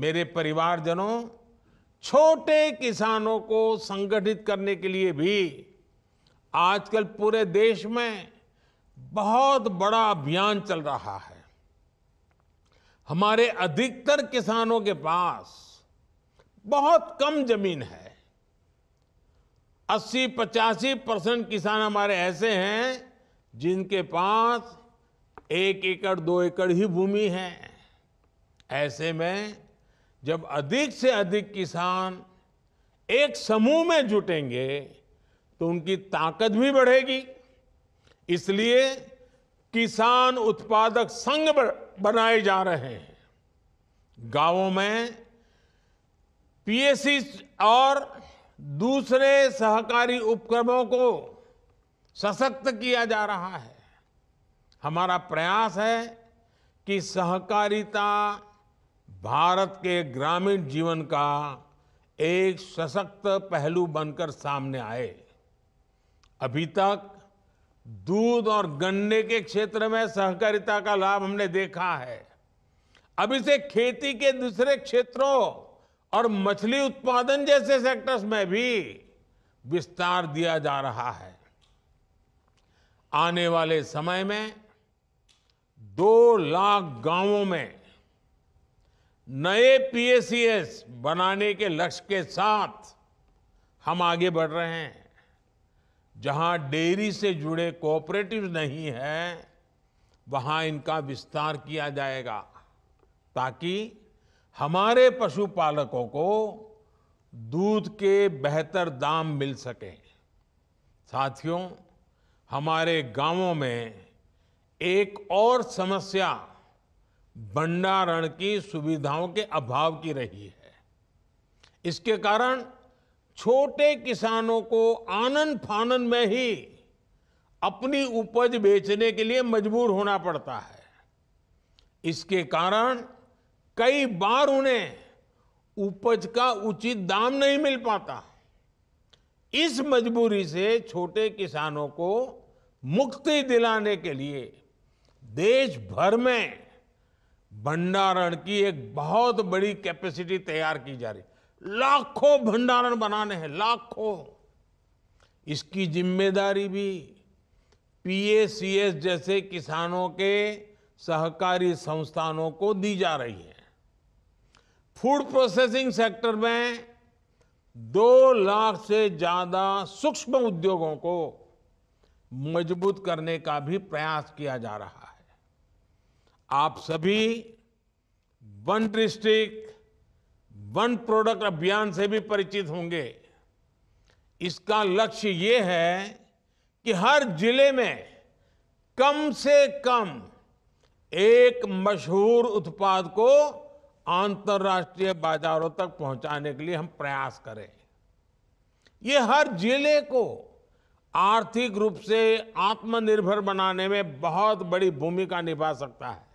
मेरे परिवारजनों छोटे किसानों को संगठित करने के लिए भी आजकल पूरे देश में बहुत बड़ा अभियान चल रहा है हमारे अधिकतर किसानों के पास बहुत कम जमीन है 80 पचासी परसेंट किसान हमारे ऐसे हैं जिनके पास एक एकड़ दो एकड़ ही भूमि है ऐसे में जब अधिक से अधिक किसान एक समूह में जुटेंगे तो उनकी ताकत भी बढ़ेगी इसलिए किसान उत्पादक संघ बनाए जा रहे हैं गांवों में पीएससी और दूसरे सहकारी उपक्रमों को सशक्त किया जा रहा है हमारा प्रयास है कि सहकारिता भारत के ग्रामीण जीवन का एक सशक्त पहलू बनकर सामने आए अभी तक दूध और गन्ने के क्षेत्र में सहकारिता का लाभ हमने देखा है अब इसे खेती के दूसरे क्षेत्रों और मछली उत्पादन जैसे सेक्टर्स में भी विस्तार दिया जा रहा है आने वाले समय में दो लाख गांवों में नए पीएसीएस बनाने के लक्ष्य के साथ हम आगे बढ़ रहे हैं जहां डेयरी से जुड़े कोऑपरेटिव नहीं है वहां इनका विस्तार किया जाएगा ताकि हमारे पशुपालकों को दूध के बेहतर दाम मिल सके साथियों हमारे गांवों में एक और समस्या भंडारण की सुविधाओं के अभाव की रही है इसके कारण छोटे किसानों को आनंद फानन में ही अपनी उपज बेचने के लिए मजबूर होना पड़ता है इसके कारण कई बार उन्हें उपज का उचित दाम नहीं मिल पाता इस मजबूरी से छोटे किसानों को मुक्ति दिलाने के लिए देश भर में भंडारण की एक बहुत बड़ी कैपेसिटी तैयार की जा रही लाखों भंडारण बनाने हैं लाखों इसकी जिम्मेदारी भी पीएसीएस जैसे किसानों के सहकारी संस्थानों को दी जा रही है फूड प्रोसेसिंग सेक्टर में दो लाख से ज़्यादा सूक्ष्म उद्योगों को मजबूत करने का भी प्रयास किया जा रहा है आप सभी वन डिस्ट्रिक्ट वन प्रोडक्ट अभियान से भी परिचित होंगे इसका लक्ष्य ये है कि हर जिले में कम से कम एक मशहूर उत्पाद को अंतर्राष्ट्रीय बाजारों तक पहुंचाने के लिए हम प्रयास करें ये हर जिले को आर्थिक रूप से आत्मनिर्भर बनाने में बहुत बड़ी भूमिका निभा सकता है